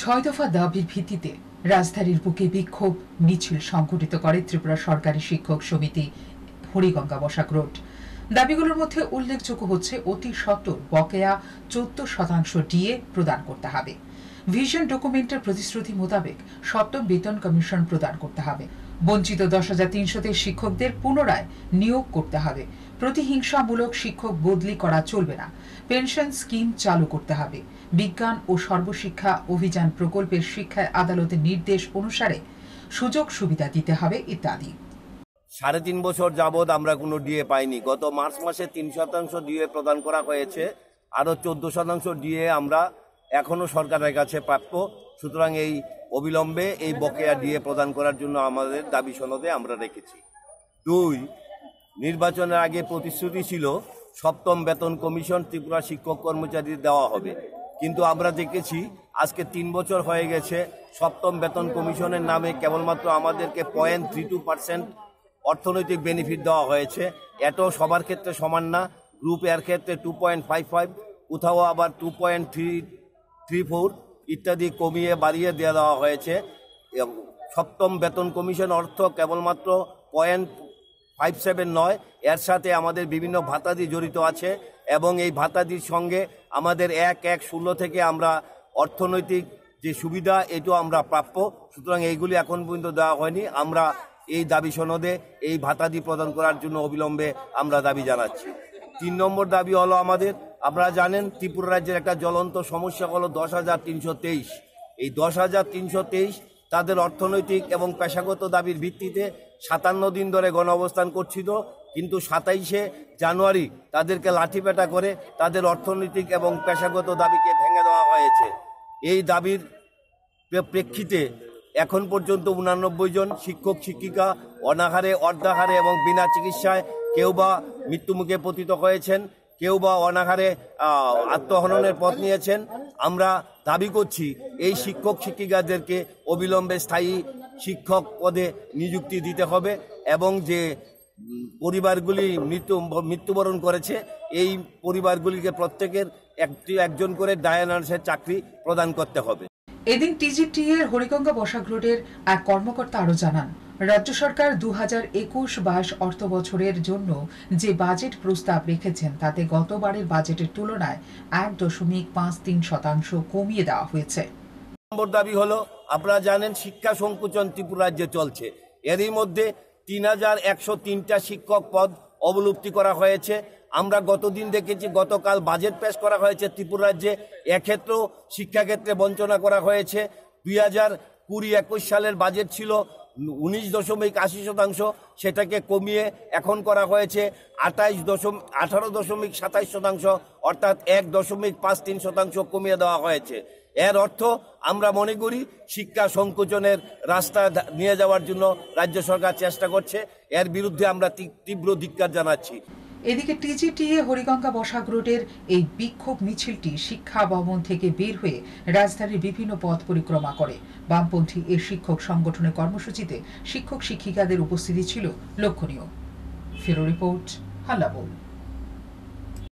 ছয় দফা দাবির ভিত্তিতে রাজধানীর বুকে বিক্ষোভ মিছিল সংঘটিত করে ত্রিপুরা সরকারি শিক্ষক সমিতি হরিগঙ্গা বসাক রোড দাবিগুলোর মধ্যে উল্লেখযোগ্য হচ্ছে অতি সত্বর বকেয়া চোদ্দ শতাংশ ডিএ প্রদান করতে হবে ভিশন ডকুমেন্টের প্রতিশ্রুতি মোতাবেক সপ্তম বেতন কমিশন প্রদান করতে হবে বঞ্চিত দশ হাজার তিনশোতে শিক্ষকদের পুনরায় নিয়োগ করতে হবে প্রতিহিংসামূলক শিক্ষক বদলি করা চলবে না পেনশন স্কিম চালু করতে হবে বিজ্ঞান ও সর্বশিক্ষা অভিযান প্রকল্পের শিক্ষায় আদালতের নির্দেশ অনুসারে সুযোগ সুবিধা দিতে হবে ইত্যাদি সাড়ে তিন বছর যাবৎ আমরা কোনো ডিএ পাইনি গত মার্চ মাসে তিন শতাংশ ডিএ প্রদান করা হয়েছে আরও চোদ্দ শতাংশ ডিএ আমরা এখনও সরকারের কাছে প্রাপ্য সুতরাং এই অবিলম্বে এই বকেয়া ডিএ প্রদান করার জন্য আমাদের দাবি সনদে আমরা রেখেছি দুই নির্বাচনের আগে প্রতিশ্রুতি ছিল সপ্তম বেতন কমিশন ত্রিপুরা শিক্ষক কর্মচারীদের দেওয়া হবে কিন্তু আমরা দেখেছি আজকে তিন বছর হয়ে গেছে সপ্তম বেতন কমিশনের নামে কেবলমাত্র আমাদেরকে পয়েন্ট থ্রি টু পার্সেন্ট অর্থনৈতিক বেনিফিট দেওয়া হয়েছে এটাও সবার ক্ষেত্রে সমান না গ্রুপ এর ক্ষেত্রে টু পয়েন্ট ফাইভ ফাইভ কোথাও আবার two point three three four ইত্যাদি কমিয়ে বাড়িয়ে দেওয়া দেওয়া হয়েছে সপ্তম বেতন কমিশন অর্থ কেবলমাত্র পয়েন্ট ফাইভ সেভেন নয় এর সাথে আমাদের বিভিন্ন ভাতাদি জড়িত আছে এবং এই ভাতাদির সঙ্গে আমাদের এক এক ষোলো থেকে আমরা অর্থনৈতিক যে সুবিধা এটাও আমরা প্রাপ্য সুতরাং এইগুলি এখন পর্যন্ত দেওয়া হয়নি আমরা এই দাবি সনদে এই ভাতাদি প্রদান করার জন্য অবিলম্বে আমরা দাবি জানাচ্ছি তিন নম্বর দাবি হলো আমাদের আপনারা জানেন ত্রিপুরা রাজ্যের একটা জ্বলন্ত সমস্যা হলো দশ হাজার তিনশো তেইশ এই দশ হাজার তিনশো তেইশ তাদের অর্থনৈতিক এবং পেশাগত দাবির ভিত্তিতে সাতান্ন দিন ধরে গণ অবস্থান করছিল কিন্তু সাতাইশে জানুয়ারি তাদেরকে লাঠিপেটা করে তাদের অর্থনৈতিক এবং পেশাগত দাবিকে ভেঙে দেওয়া হয়েছে এই দাবির প্রেক্ষিতে এখন পর্যন্ত উনানব্বই জন শিক্ষক শিক্ষিকা অনাহারে অর্ধাহারে এবং বিনা চিকিৎসায় কেউ বা মৃত্যুমুখে পতিত হয়েছেন কেউ বা অনাহারে আত্মহননের পথ নিয়েছেন আমরা দাবি করছি এই শিক্ষক শিক্ষিকাদেরকে অবিলম্বে স্থায়ী শিক্ষক পদে নিযুক্তি দিতে হবে এবং যে পরিবারগুলি মৃত্যু মৃত্যুবরণ করেছে এই পরিবারগুলিকে প্রত্যেকের একটি একজন করে ডায়া চাকরি প্রদান করতে হবে এদিন টিজিটি এর হরিগঙ্গা বসাক রোডের এক কর্মকর্তা আরো জানান রাজ্য সরকার দু হাজার একুশ বাইশ অর্থ বছরের জন্য যে বাজেট প্রস্তাব রেখেছেন তাতে গতবারের বাজেটের তুলনায় এক দশমিক পাঁচ তিন শতাংশ কমিয়ে দেওয়া হয়েছে নম্বর দাবি হলো আপনারা জানেন শিক্ষা সংকুচন রাজ্যে চলছে এরই মধ্যে তিন হাজার একশো তিনটা শিক্ষক পদ অবলুপ্তি করা হয়েছে আমরা গতদিন দেখেছি গতকাল বাজেট পেশ করা হয়েছে ত্রিপুরা রাজ্যে এক্ষেত্রেও শিক্ষাক্ষেত্রে বঞ্চনা করা হয়েছে দুই হাজার কুড়ি একুশ সালের বাজেট ছিল উনিশ দশমিক আশি শতাংশ সেটাকে কমিয়ে এখন করা হয়েছে আঠাইশ দশম আঠারো দশমিক সাতাইশ শতাংশ অর্থাৎ এক দশমিক পাঁচ তিন শতাংশ কমিয়ে দেওয়া হয়েছে এর অর্থ আমরা মনে করি শিক্ষা সংকোচনের রাস্তা নিয়ে যাওয়ার জন্য রাজ্য সরকার চেষ্টা করছে এর বিরুদ্ধে আমরা তীব্র ধিক্কার জানাচ্ছি এদিকে টিজিটিএ হরিগঙ্গা বসাক রোডের এই বিক্ষোভ মিছিলটি শিক্ষা ভবন থেকে বের হয়ে রাজধানীর বিভিন্ন পথ পরিক্রমা করে বামপন্থী এ শিক্ষক সংগঠনের কর্মসূচিতে শিক্ষক শিক্ষিকাদের উপস্থিতি ছিল লক্ষণীয় ফেরো রিপোর্ট হাল্লাবোল